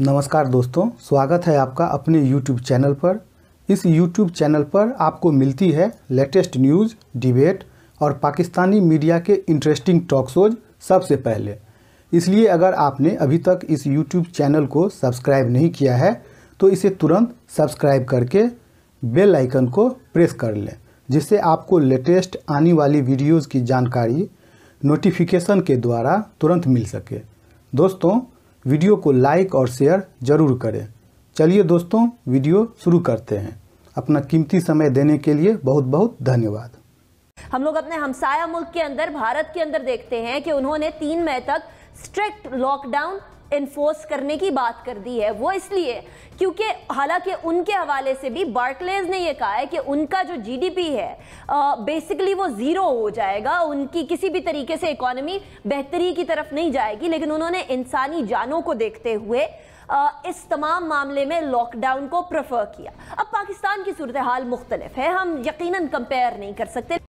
नमस्कार दोस्तों स्वागत है आपका अपने YouTube चैनल पर इस YouTube चैनल पर आपको मिलती है लेटेस्ट न्यूज़ डिबेट और पाकिस्तानी मीडिया के इंटरेस्टिंग टॉक शोज सबसे पहले इसलिए अगर आपने अभी तक इस YouTube चैनल को सब्सक्राइब नहीं किया है तो इसे तुरंत सब्सक्राइब करके बेल आइकन को प्रेस कर लें जिससे आपको लेटेस्ट आने वाली वीडियोस की जानकारी नोटिफिकेशन के द्वारा तुरंत मिल सके दोस्तों वीडियो को लाइक और शेयर ज़रूर करें चलिए दोस्तों वीडियो शुरू करते हैं अपना कीमती समय देने के लिए बहुत बहुत धन्यवाद हम लोग अपने हमसाया मुल्क के अंदर भारत के अंदर देखते हैं कि उन्होंने तीन मई तक स्ट्रिक्ट लॉकडाउन इन्फोर्स करने की बात कर दी है वो इसलिए क्योंकि हालांकि उनके हवाले से भी बार्कलेज ने यह कहा है कि उनका जो जीडीपी है बेसिकली वो ज़ीरो हो जाएगा उनकी किसी भी तरीके से इकोनॉमी बेहतरी की तरफ नहीं जाएगी लेकिन उन्होंने इंसानी जानों को देखते हुए इस तमाम मामले में लॉकडाउन को प्रेफर किया अब पाकिस्तान की सूरत हाल मुख्तलिफ है हम यकीन कंपेयर नहीं कर सकते